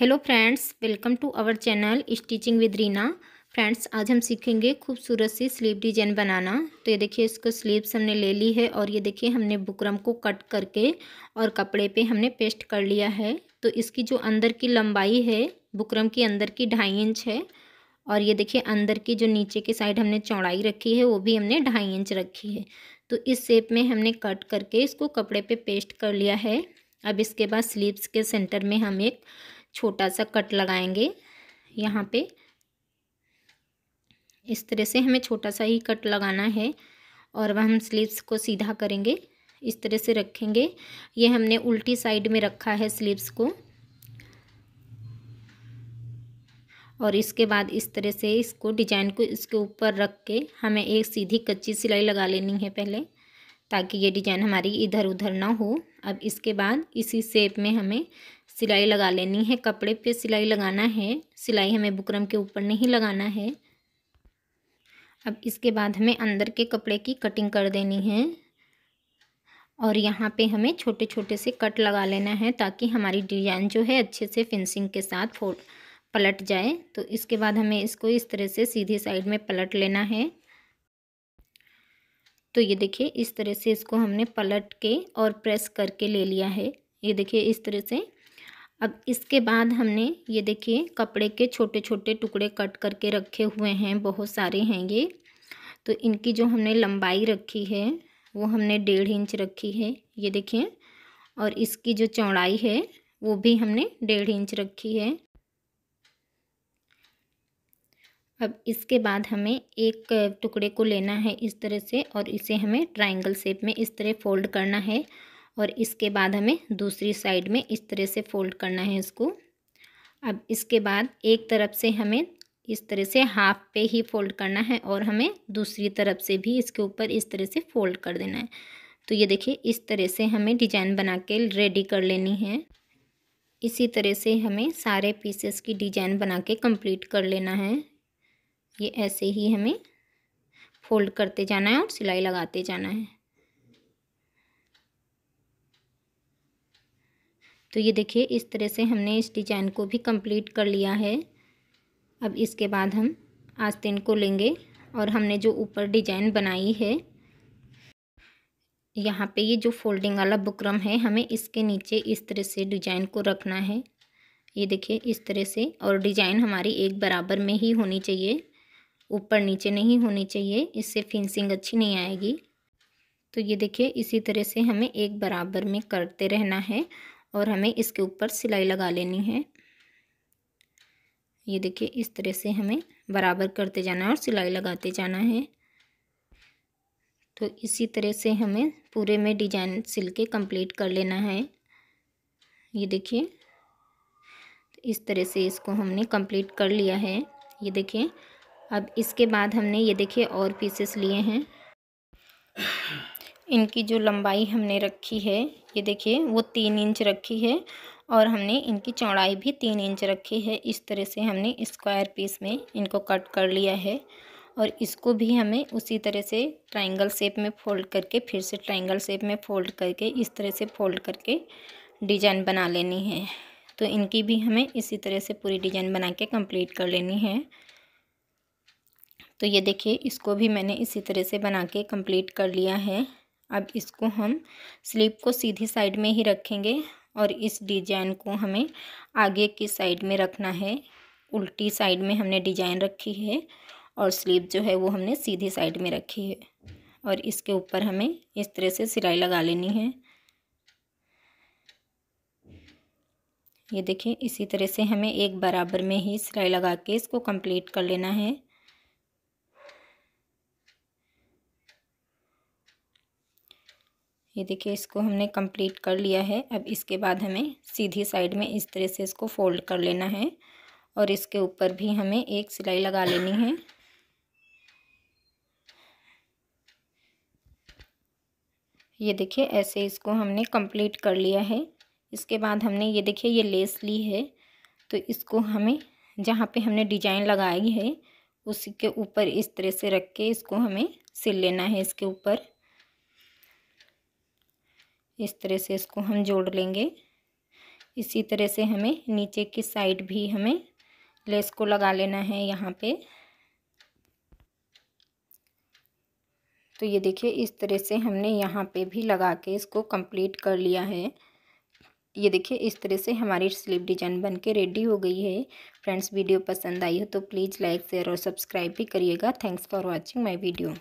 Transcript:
hello friends welcome to our channel stitching with Reena friends आज हम सीखेंगे खूबसूरत सी स्लीव डिजाइन बनाना तो ये देखिए इसको स्लीव्स हमने ले ली है और ये देखिए हमने बुकरम को कट करके और कपड़े पे हमने पेस्ट कर लिया है तो इसकी जो अंदर की लंबाई है बुकरम की अंदर की ढाई इंच है और ये देखिए अंदर की जो नीचे की साइड हमने चौड़ाई रखी है वो भी हमने ढाई इंच रखी है तो इस शेप में हमने कट करके इसको कपड़े पे पेस्ट कर लिया है अब इसके बाद स्लीव्स के सेंटर में हम एक छोटा सा कट लगाएंगे यहाँ पे इस तरह से हमें छोटा सा ही कट लगाना है और वह हम स्लीव्स को सीधा करेंगे इस तरह से रखेंगे ये हमने उल्टी साइड में रखा है स्लीव्स को और इसके बाद इस तरह से इसको डिजाइन को इसके ऊपर रख के हमें एक सीधी कच्ची सिलाई लगा लेनी है पहले ताकि ये डिजाइन हमारी इधर उधर ना हो अब इसके बाद इसी शेप में हमें सिलाई लगा लेनी है कपड़े पे सिलाई लगाना है सिलाई हमें बुकरम के ऊपर नहीं लगाना है अब इसके बाद हमें अंदर के कपड़े की कटिंग कर देनी है और यहाँ पे हमें छोटे छोटे से कट लगा लेना है ताकि हमारी डिजाइन जो है अच्छे से फिनिशिंग के साथ फोट पलट जाए तो इसके बाद हमें इसको इस तरह से सीधे साइड में पलट लेना है तो ये देखिए इस तरह से इसको हमने पलट के और प्रेस करके ले लिया है ये देखिए इस तरह से अब इसके बाद हमने ये देखिए कपड़े के छोटे छोटे टुकड़े कट करके रखे हुए हैं बहुत सारे हैं ये तो इनकी जो हमने लंबाई रखी है वो हमने डेढ़ इंच रखी है ये देखिए और इसकी जो चौड़ाई है वो भी हमने डेढ़ इंच रखी है अब इसके बाद हमें एक टुकड़े को लेना है इस तरह से और इसे हमें ट्रायंगल शेप में इस तरह फोल्ड करना है और इसके बाद हमें दूसरी साइड में इस तरह से फोल्ड करना है इसको अब इसके बाद एक तरफ से हमें इस तरह से हाफ पे ही फोल्ड करना है और हमें दूसरी तरफ से भी इसके ऊपर इस तरह से फोल्ड कर देना है तो ये देखिए इस तरह से हमें डिजाइन बना के रेडी कर लेनी है इसी तरह से हमें सारे पीसेस की डिजाइन बना के कंप्लीट कर लेना है ये ऐसे ही हमें फोल्ड करते जाना है और सिलाई लगाते जाना है तो ये देखिए इस तरह से हमने इस डिजाइन को भी कंप्लीट कर लिया है अब इसके बाद हम आस्तीन को लेंगे और हमने जो ऊपर डिजाइन बनाई है यहाँ पे ये जो फोल्डिंग वाला बुकरम है हमें इसके नीचे इस तरह से डिजाइन को रखना है ये देखिए इस तरह से और डिजाइन हमारी एक बराबर में ही होनी चाहिए ऊपर नीचे नहीं होनी चाहिए इससे फिनिशिंग अच्छी नहीं आएगी तो ये देखिए इसी तरह से हमें एक बराबर में करते रहना है और हमें इसके ऊपर सिलाई लगा लेनी है ये देखिए इस तरह से हमें बराबर करते जाना है और सिलाई लगाते जाना है तो इसी तरह से हमें पूरे में डिजाइन सिल के कंप्लीट कर लेना है ये देखिए तो इस तरह से इसको हमने कंप्लीट कर लिया है ये देखिए अब इसके बाद हमने ये देखिए और पीसेस लिए हैं इनकी जो लंबाई हमने रखी है ये देखिए वो तीन इंच रखी है और हमने इनकी चौड़ाई भी तीन इंच रखी है इस तरह से हमने स्क्वायर पीस में इनको कट कर लिया है और इसको भी हमें उसी तरह से ट्रायंगल शेप में फोल्ड करके फिर से ट्रायंगल शेप में फोल्ड करके इस तरह से फोल्ड करके डिजाइन बना लेनी है तो इनकी भी हमें इसी तरह से पूरी डिजाइन बना के कंप्लीट कर लेनी है तो ये देखिए इसको भी मैंने इसी तरह से बना के कंप्लीट कर लिया है अब इसको हम स्लीप को सीधी साइड में ही रखेंगे और इस डिजाइन को हमें आगे की साइड में रखना है उल्टी साइड में हमने डिजाइन रखी है और स्लीप जो है वो हमने सीधी साइड में रखी है और इसके ऊपर हमें इस तरह से सिलाई लगा लेनी है ये देखिए इसी तरह से हमें एक बराबर में ही सिलाई लगा के इसको कंप्लीट कर लेना है ये देखिए इसको हमने कंप्लीट कर लिया है अब इसके बाद हमें सीधी साइड में इस तरह से इसको फोल्ड कर लेना है और इसके ऊपर भी हमें एक सिलाई लगा लेनी है ये देखिए ऐसे इसको हमने कंप्लीट कर लिया है इसके बाद हमने ये देखिए ये लेस ली है तो इसको हमें जहाँ पे हमने डिजाइन लगाई है उसी के ऊपर इस तरह से रख के इसको हमें सिल लेना है इसके ऊपर इस तरह से इसको हम जोड़ लेंगे इसी तरह से हमें नीचे की साइड भी हमें लेस को लगा लेना है यहाँ पे तो ये देखिए इस तरह से हमने यहाँ पे भी लगा के इसको कंप्लीट कर लिया है ये देखिए इस तरह से हमारी स्लीप डिजाइन बन के रेडी हो गई है फ्रेंड्स वीडियो पसंद आई हो तो प्लीज़ लाइक शेयर और सब्सक्राइब भी करिएगा thanks for watching my video